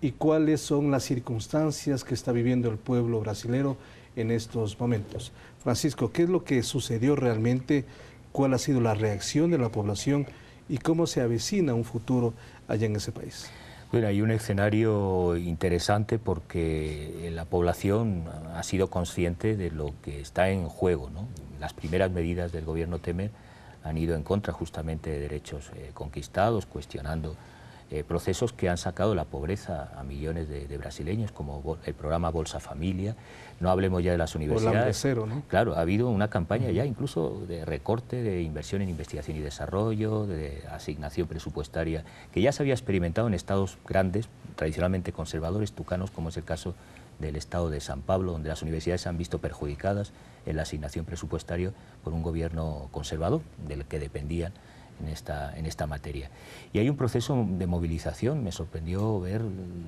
Speaker 2: y cuáles son las circunstancias que está viviendo el pueblo brasileño en estos momentos. Francisco, ¿qué es lo que sucedió realmente? ¿Cuál ha sido la reacción de la población? ¿Y cómo se avecina un futuro allá en ese país?
Speaker 3: hay un escenario interesante porque eh, la población ha sido consciente de lo que está en juego. Las primeras medidas del gobierno Temer han ido en contra justamente de derechos eh, conquistados, cuestionando eh, procesos que han sacado la pobreza a millones de, brasileños, como el programa Bolsa Familia, no hablemos ya de las universidades. Cero, ¿no? Claro, ha habido una campaña ya incluso de recorte de inversión en investigación y desarrollo, de asignación presupuestaria, que ya se había experimentado en estados grandes, tradicionalmente conservadores, tucanos, como es el caso del Estado de San Pablo, donde las universidades se han visto perjudicadas en la asignación presupuestaria por un gobierno conservador del que dependían en esta, materia. Y hay un proceso de movilización, me sorprendió ver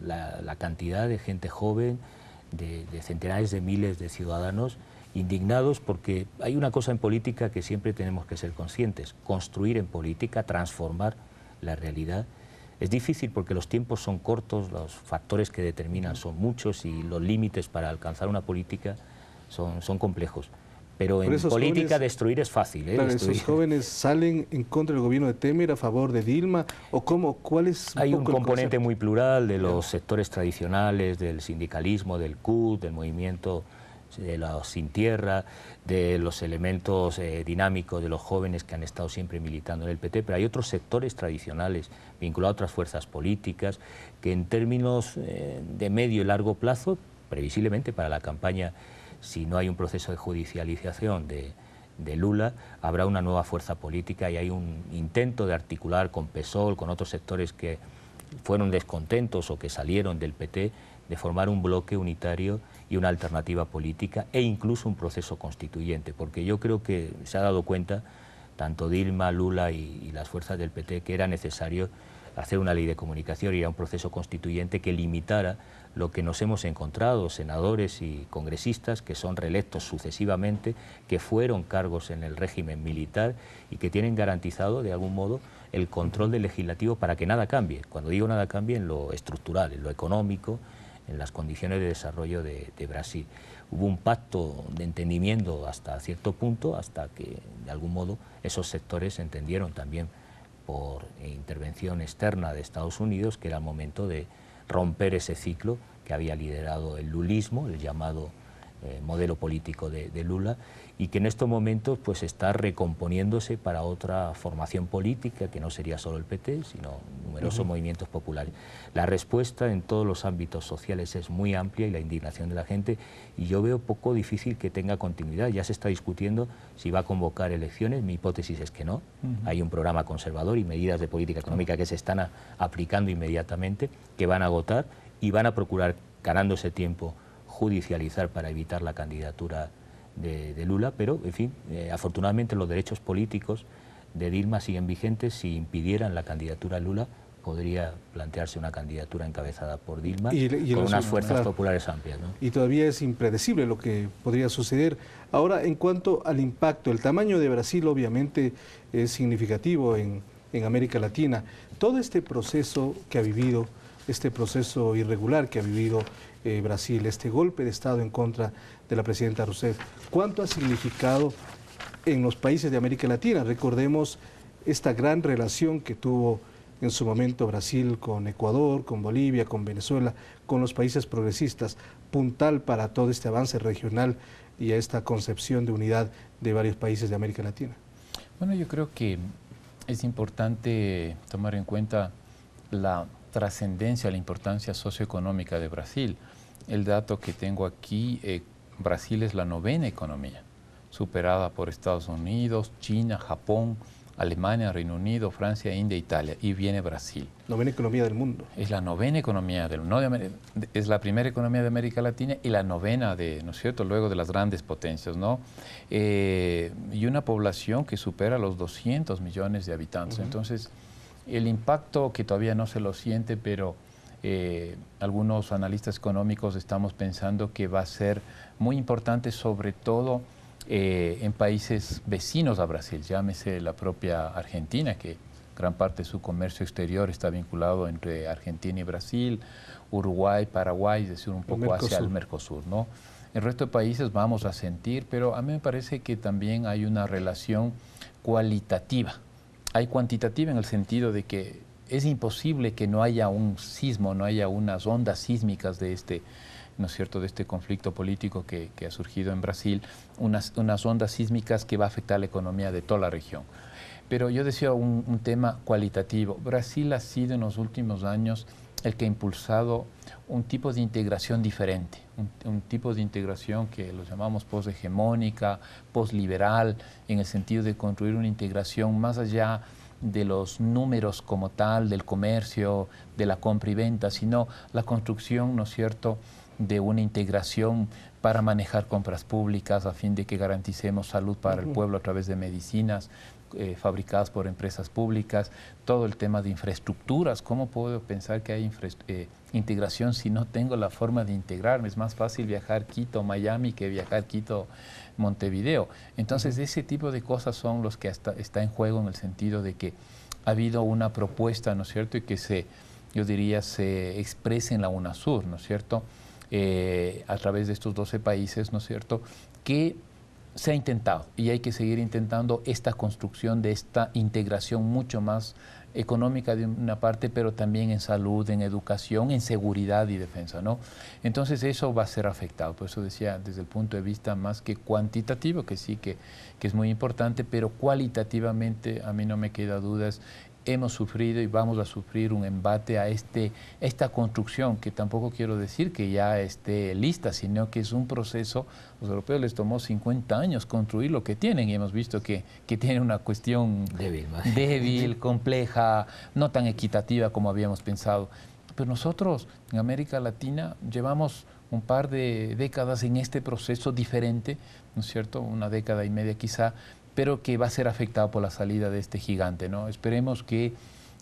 Speaker 3: la, cantidad de gente joven, de, de, centenares de miles de ciudadanos indignados porque hay una cosa en política que siempre tenemos que ser conscientes, construir en política, transformar la realidad. Es difícil porque los tiempos son cortos, los factores que determinan son muchos y los límites para alcanzar una política son complejos. Pero en política destruir es fácil. ¿eh? ¿Esos
Speaker 2: jóvenes salen en contra del gobierno de Temer, a favor de Dilma? ¿O cómo? ¿Cuál es Hay un componente
Speaker 3: muy plural de los sectores tradicionales, del sindicalismo, del CUT, del movimiento de los sin tierra, de los elementos eh, dinámicos de los jóvenes que han estado siempre militando en el PT, pero hay otros sectores tradicionales vinculados a otras fuerzas políticas que en términos eh, de medio y largo plazo, previsiblemente para la campaña si no hay un proceso de judicialización de, Lula, habrá una nueva fuerza política y hay un intento de articular con PSOL, con otros sectores que fueron descontentos o que salieron del PT, de formar un bloque unitario y una alternativa política e incluso un proceso constituyente, porque yo creo que se ha dado cuenta, tanto Dilma, Lula y, las fuerzas del PT, que era necesario hacer una ley de comunicación y un proceso constituyente que limitara lo que nos hemos encontrado, senadores y congresistas que son reelectos sucesivamente, que fueron cargos en el régimen militar y que tienen garantizado de algún modo el control del legislativo para que nada cambie. Cuando digo nada cambie, en lo estructural, en lo económico, en las condiciones de desarrollo de, Brasil. Hubo un pacto de entendimiento hasta cierto punto, hasta que de algún modo esos sectores entendieron también por intervención externa de Estados Unidos que era el momento de romper ese ciclo que había liderado el lulismo, el llamado eh, modelo político de Lula, y que en estos momentos pues está recomponiéndose para otra formación política que no sería solo el PT, sino numerosos movimientos populares. La respuesta en todos los ámbitos sociales es muy amplia y la indignación de la gente y yo veo poco difícil que tenga continuidad. Ya se está discutiendo si va a convocar elecciones, mi hipótesis es que no. Hay un programa conservador y medidas de política económica que se están aplicando inmediatamente, que van a agotar y van a procurar, ganándose tiempo, judicializar para evitar la candidatura de, Lula, pero, en fin, eh, afortunadamente los derechos políticos de Dilma siguen vigentes. Si impidieran la candidatura a Lula, podría plantearse una candidatura encabezada por Dilma y, con unas fuerzas populares amplias.
Speaker 2: Y todavía es impredecible lo que podría suceder. Ahora, en cuanto al impacto, el tamaño de Brasil obviamente es significativo en, en América Latina. Todo este proceso que ha vivido, este proceso irregular que ha vivido eh, Brasil, este golpe de Estado en contra de la presidenta Rousseff. ¿Cuánto ha significado en los países de América Latina? Recordemos esta gran relación que tuvo en su momento Brasil con Ecuador, con Bolivia, con Venezuela, con los países progresistas, puntal para todo este avance regional y a esta concepción de unidad de varios países de América Latina.
Speaker 1: Bueno, yo creo que es importante tomar en cuenta la trascendencia, la importancia socioeconómica de Brasil el dato que tengo aquí, eh, Brasil es la novena economía, superada por Estados Unidos, China, Japón, Alemania, Reino Unido, Francia, India, Italia, y viene Brasil.
Speaker 2: Novena economía del mundo.
Speaker 1: Es la novena economía del mundo, es la primera economía de América Latina y la novena de, ¿no es cierto?, luego de las grandes potencias, ¿no? Eh, y una población que supera los 200 millones de habitantes. Entonces, el impacto que todavía no se lo siente, pero eh, algunos analistas económicos estamos pensando que va a ser muy importante, sobre todo eh, en países vecinos a Brasil, llámese la propia Argentina, que gran parte de su comercio exterior está vinculado entre Argentina y Brasil, Uruguay, Paraguay, es decir, un poco hacia el Mercosur, ¿no? El resto de países vamos a sentir, pero a mí me parece que también hay una relación cualitativa. Hay cuantitativa en el sentido de que es imposible que no haya un sismo, no haya unas ondas sísmicas de este, ¿no es cierto?, de este conflicto político que, ha surgido en Brasil, unas, unas, ondas sísmicas que va a afectar la economía de toda la región. Pero yo decía un, tema cualitativo. Brasil ha sido en los últimos años el que ha impulsado un tipo de integración diferente, un, tipo de integración que lo llamamos poshegemónica, posliberal, en el sentido de construir una integración más allá de los números como tal, del comercio, de la compra y venta, sino la construcción, ¿no es cierto?, de una integración para manejar compras públicas a fin de que garanticemos salud para el pueblo a través de medicinas, eh, fabricadas por empresas públicas, todo el tema de infraestructuras. ¿Cómo puedo pensar que hay eh, integración si no tengo la forma de integrarme? Es más fácil viajar Quito, Miami, que viajar Quito, Montevideo. Entonces, ese tipo de cosas son los que hasta está en juego en el sentido de que ha habido una propuesta, ¿no es cierto?, y que se, yo diría, se expresa en la UNASUR, ¿no es cierto?, eh, a través de estos 12 países, ¿no es cierto?, que se ha intentado y hay que seguir intentando esta construcción de esta integración mucho más económica de una parte, pero también en salud, en educación, en seguridad y defensa, ¿no? Entonces eso va a ser afectado, por eso decía desde el punto de vista más que cuantitativo, que sí que, que es muy importante, pero cualitativamente a mí no me queda dudas hemos sufrido y vamos a sufrir un embate a este, esta construcción, que tampoco quiero decir que ya esté lista, sino que es un proceso, los europeos les tomó 50 años construir lo que tienen y hemos visto que, que tienen una cuestión débil, débil, [LAUGHS] compleja, no tan equitativa como habíamos pensado. Pero nosotros en América Latina llevamos un par de décadas en este proceso diferente, ¿no es cierto? Una década y media quizá, pero que va a ser afectado por la salida de este gigante. ¿no? Esperemos que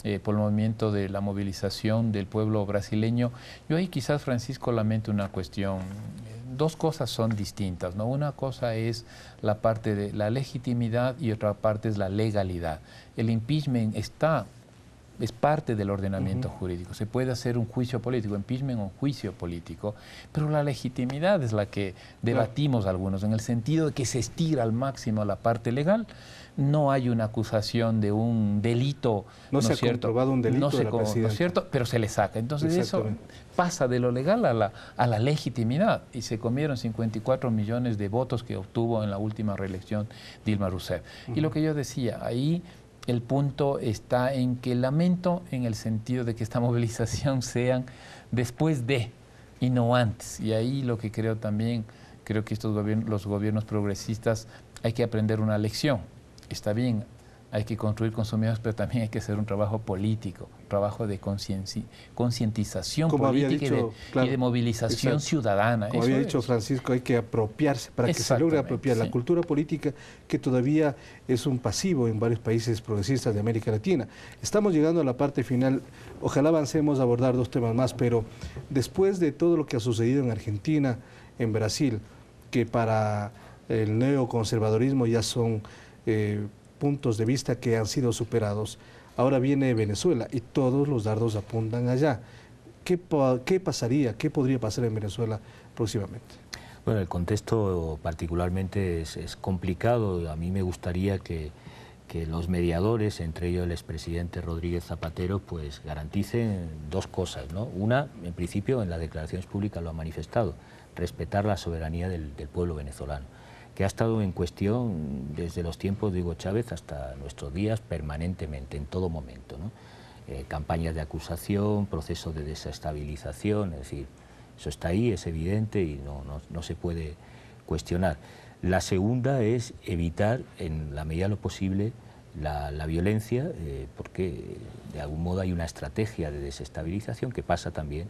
Speaker 1: eh, por el movimiento de la movilización del pueblo brasileño, yo ahí quizás, Francisco, lamento una cuestión. Dos cosas son distintas, ¿no? Una cosa es la parte de la legitimidad y otra parte es la legalidad. El impeachment está es parte del ordenamiento jurídico. Se puede hacer un juicio político, impeachment un juicio político, pero la legitimidad es la que debatimos algunos, en el sentido de que se estira al máximo la parte legal. No hay una acusación de un delito. No, se ha comprobado un delito. No de cierto, pero se le saca. Entonces eso pasa de lo legal a la, a la legitimidad. Y se comieron 54 millones de votos que obtuvo en la última reelección Dilma Rousseff. Y lo que yo decía, ahí el punto está en que lamento en el sentido de que esta [LAUGHS] movilización sean después de y no antes. Y ahí lo que creo también, creo que estos los gobiernos progresistas hay que aprender una lección. Está bien, hay que construir consumidores, pero también hay que hacer un trabajo político, un trabajo de concientización
Speaker 2: política
Speaker 1: y, de, movilización ciudadana. Como había dicho
Speaker 2: Francisco, hay que apropiarse, para que se logre apropiar la cultura política, que todavía es un pasivo en varios países progresistas de América Latina. Estamos llegando a la parte final, ojalá avancemos a abordar dos temas más, pero después de todo lo que ha sucedido en Argentina, en Brasil, que para el neoconservadorismo ya son... Eh, puntos de vista que han sido superados. Ahora viene Venezuela y todos los dardos apuntan allá. ¿Qué, qué pasaría, qué podría pasar en Venezuela próximamente?
Speaker 3: Bueno, el contexto particularmente es, complicado. A mí me gustaría que, que los mediadores, entre ellos el expresidente Rodríguez Zapatero, pues garanticen dos cosas. ¿no? Una, en principio, en las declaraciones públicas lo ha manifestado, respetar la soberanía del pueblo venezolano que ha estado en cuestión desde los tiempos de Hugo Chávez hasta nuestros días permanentemente, en todo momento. Eh, campañas de acusación, proceso de desestabilización, es decir, eso está ahí, es evidente y no, se puede cuestionar. La segunda es evitar, en la medida de lo posible, la, violencia, eh, porque de algún modo hay una estrategia de desestabilización que pasa también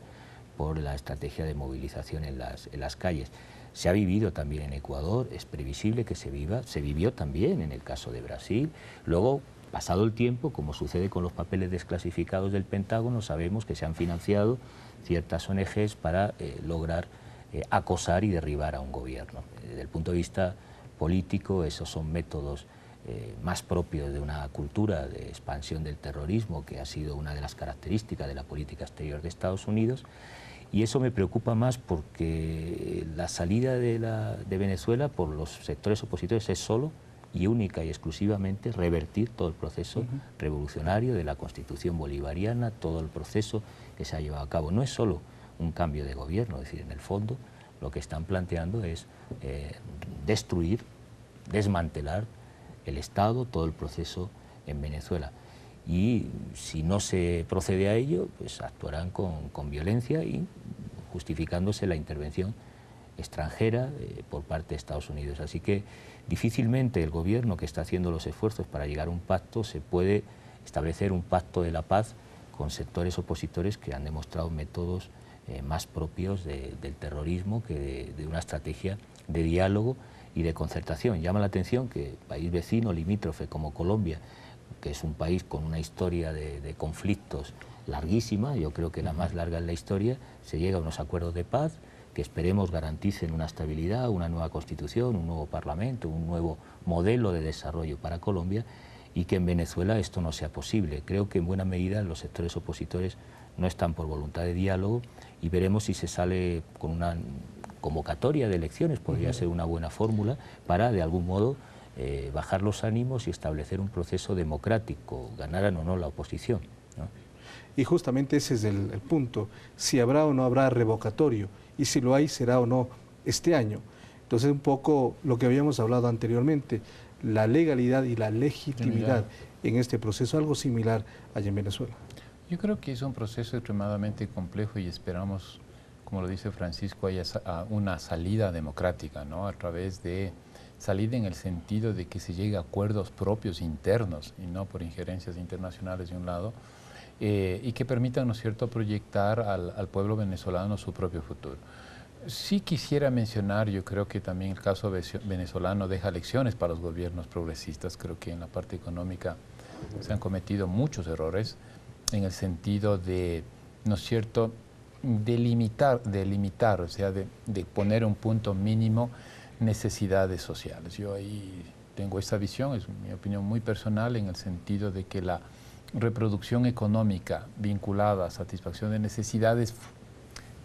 Speaker 3: por la estrategia de movilización en las, en las calles. Se ha vivido también en Ecuador, es previsible que se viva, se vivió también en el caso de Brasil. Luego, pasado el tiempo, como sucede con los papeles desclasificados del Pentágono, sabemos que se han financiado ciertas ONGs para eh, lograr eh, acosar y derribar a un gobierno. Eh, desde el punto de vista político, esos son métodos más propios de una cultura de expansión del terrorismo, que ha sido una de las características de la política exterior de Estados Unidos, y eso me preocupa más porque la salida de, Venezuela por los sectores opositores es solo y única y exclusivamente revertir todo el proceso revolucionario de la constitución bolivariana, todo el proceso que se ha llevado a cabo. No es solo un cambio de gobierno, es decir, en el fondo lo que están planteando es eh, destruir, desmantelar el Estado, todo el proceso en Venezuela. Y si no se procede a ello, pues actuarán con, con violencia y justificándose la intervención extranjera eh, por parte de Estados Unidos. Así que difícilmente el gobierno que está haciendo los esfuerzos para llegar a un pacto se puede establecer un pacto de la paz con sectores opositores que han demostrado métodos eh, más propios del terrorismo que de, una estrategia de diálogo y de concertación. Llama la atención que país vecino, limítrofe como Colombia, que es un país con una historia de conflictos larguísima, yo creo que la más larga en la historia, se llega a unos acuerdos de paz que esperemos garanticen una estabilidad, una nueva constitución, un nuevo parlamento, un nuevo modelo de desarrollo para Colombia y que en Venezuela esto no sea posible. Creo que en buena medida los sectores opositores no están por voluntad de diálogo y veremos si se sale con una convocatoria de elecciones, podría ser una buena fórmula para de algún modo eh, bajar los ánimos y establecer un proceso democrático, ganaran o no la oposición.
Speaker 2: Y justamente ese es el, punto, si habrá o no habrá revocatorio, y si lo hay, será o no este año. Entonces, un poco lo que habíamos hablado anteriormente, la legalidad y la legitimidad en este proceso, algo similar allá en Venezuela.
Speaker 1: Yo creo que es un proceso extremadamente complejo y esperamos, como lo dice Francisco, haya una salida democrática, ¿no? A través de salida en el sentido de que se llegue a acuerdos propios internos y no por injerencias internacionales de un lado, eh, y que permitan, ¿no es cierto?, proyectar al, pueblo venezolano su propio futuro. Sí quisiera mencionar, yo creo que también el caso venezolano deja lecciones para los gobiernos progresistas, creo que en la parte económica se han cometido muchos errores en el sentido de, ¿no es cierto?, delimitar, delimitar o sea, de, de poner un punto mínimo necesidades sociales. Yo ahí tengo esta visión, es mi opinión muy personal en el sentido de que la reproducción económica vinculada a satisfacción de necesidades,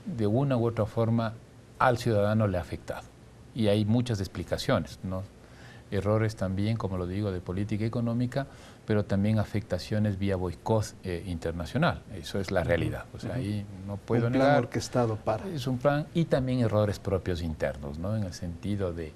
Speaker 1: de una u otra forma al ciudadano le ha afectado. Y hay muchas explicaciones, ¿no? errores también, como lo digo, de política económica, pero también afectaciones vía boicot eh, internacional. Eso es la realidad. O sea, ahí no puedo un plan orquestado para. Es un plan y también errores propios internos, ¿no? En el sentido de,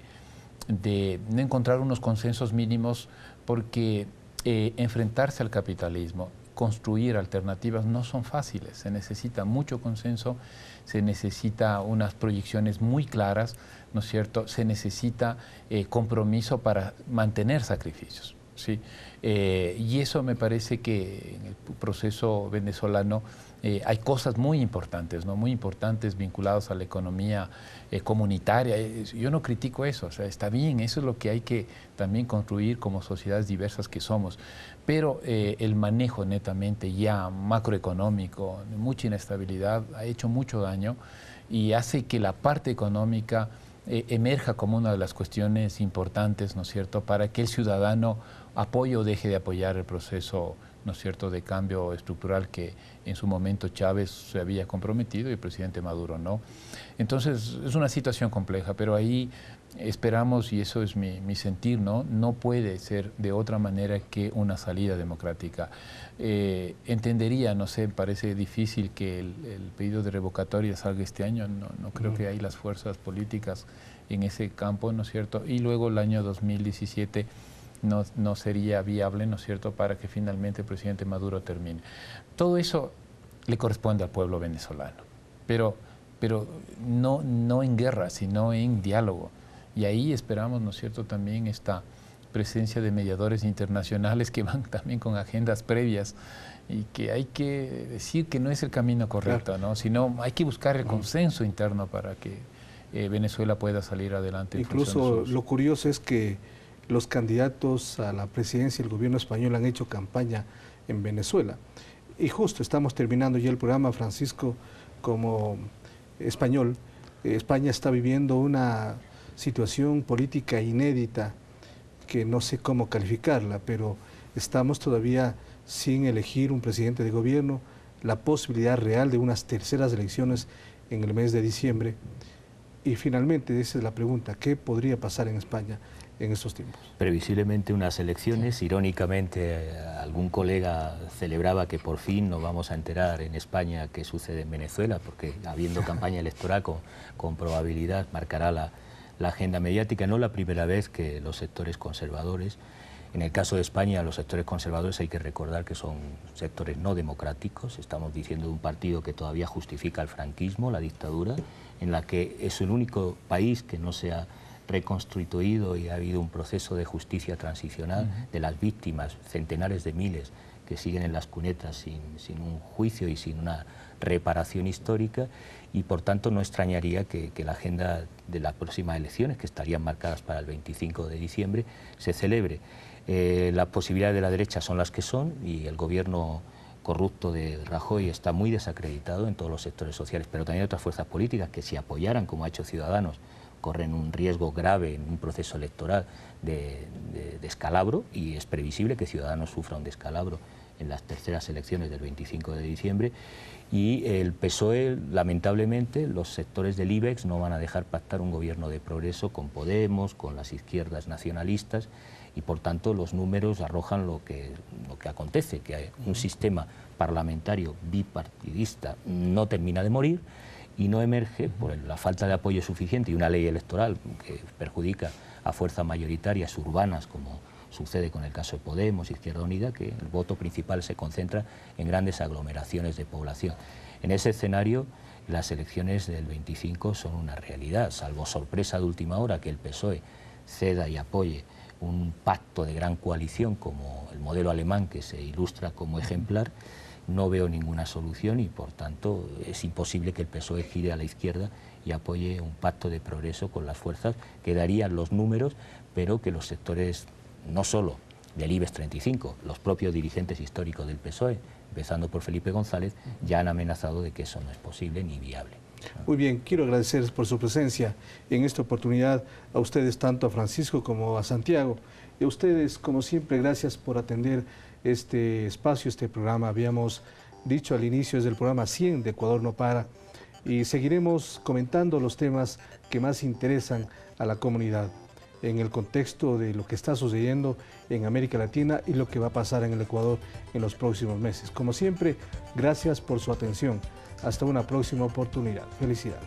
Speaker 1: de encontrar unos consensos mínimos, porque eh, enfrentarse al capitalismo, construir alternativas no son fáciles. Se necesita mucho consenso, se necesita unas proyecciones muy claras, ¿no es cierto? Se necesita eh, compromiso para mantener sacrificios, ¿sí? Eh, y eso me parece que en el proceso venezolano eh, hay cosas muy importantes, ¿no? muy importantes vinculadas a la economía eh, comunitaria. Eh, yo no critico eso, o sea, está bien, eso es lo que hay que también construir como sociedades diversas que somos. Pero el manejo netamente ya macroeconómico, mucha inestabilidad, ha hecho mucho daño y hace que la parte económica emerja como una de las cuestiones importantes, ¿no es cierto?, para que el ciudadano apoye o deje de apoyar el proceso ¿no es cierto?, de cambio estructural que en su momento Chávez se había comprometido y el presidente Maduro no. Entonces, es una situación compleja, pero ahí esperamos, y eso es mi, sentir, ¿no? No puede ser de otra manera que una salida democrática. Eh, entendería, no sé, parece difícil que el, pedido de revocatoria salga este año, no, creo que hay las fuerzas políticas en ese campo, ¿no es cierto? Y luego el año 2017 no, sería viable, ¿no es cierto?, para que finalmente el presidente Maduro termine. Todo eso le corresponde al pueblo venezolano, pero, pero no, no en guerra, sino en diálogo. Y ahí esperamos, ¿no es cierto?, también esta presencia de mediadores internacionales que van [LAUGHS] también con agendas previas y que hay que decir que no es el camino correcto, ¿no? sino hay que buscar el mm. consenso interno para que eh, Venezuela pueda salir adelante.
Speaker 2: Incluso lo curioso es que los candidatos a la presidencia del gobierno español han hecho campaña en Venezuela. Y justo estamos terminando ya el programa, Francisco, como español. España está viviendo una situación política inédita que no sé cómo calificarla, pero estamos todavía sin elegir un presidente de gobierno, la posibilidad real de unas terceras elecciones en el mes de diciembre. Y finalmente, esa es la pregunta, ¿qué podría pasar en España? en tiempos.
Speaker 3: Previsiblemente unas elecciones, irónicamente eh, algún colega celebraba que por fin nos vamos a enterar en España qué sucede en Venezuela, porque habiendo [LAUGHS] campaña electoral con, probabilidad marcará la, agenda mediática, no la primera vez que los sectores conservadores en el caso de España, los sectores conservadores hay que recordar que son sectores no democráticos. Estamos diciendo de un partido que todavía justifica el franquismo, la dictadura, en la que es el único país que no se ha reconstituido y ha habido un proceso de justicia transicional de las víctimas, centenares de miles que siguen en las cunetas sin, un juicio y sin una reparación histórica y por tanto no extrañaría que, la agenda de las próximas elecciones, que estarían marcadas para el 25 de diciembre, se celebre. Eh, las posibilidades de la derecha son las que son y el gobierno corrupto de Rajoy está muy desacreditado en todos los sectores sociales, pero también otras fuerzas políticas que si apoyaran, como ha hecho Ciudadanos, corren un riesgo grave en un proceso electoral de, de descalabro y es previsible que Ciudadanos sufra un descalabro en las terceras elecciones del 25 de diciembre y el PSOE, lamentablemente, los sectores del IBEX no van a dejar pactar un gobierno de progreso con Podemos, con las izquierdas nacionalistas y por tanto los números arrojan lo que, lo que acontece, que un sistema parlamentario bipartidista no termina de morir, y no emerge por pues, la falta de apoyo suficiente y una ley electoral que perjudica a fuerzas mayoritarias urbanas como sucede con el caso de Podemos, Izquierda Unida, que el voto principal se concentra en grandes aglomeraciones de población. En ese escenario, las elecciones del 25 son una realidad, salvo sorpresa de última hora que el PSOE ceda y apoye un pacto de gran coalición como el modelo alemán que se ilustra como ejemplar no veo ninguna solución y por tanto es imposible que el PSOE gire a la izquierda y apoye un pacto de progreso con las fuerzas que darían los números, pero que los sectores no solo del IBEX 35, los propios dirigentes históricos del PSOE, empezando por Felipe González, ya han amenazado de que eso no es posible ni viable.
Speaker 2: Muy bien, quiero agradecer por su presencia en esta oportunidad a ustedes, tanto a Francisco como a Santiago. Y a ustedes, como siempre, gracias por atender este espacio, este programa. Habíamos dicho al inicio, es el programa 100 de Ecuador No Para y seguiremos comentando los temas que más interesan a la comunidad en el contexto de lo que está sucediendo en América Latina y lo que va a pasar en el Ecuador en los próximos meses. Como siempre, gracias por su atención. Hasta una próxima oportunidad. Felicidades.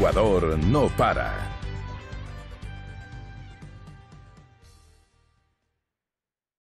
Speaker 1: Ecuador no para.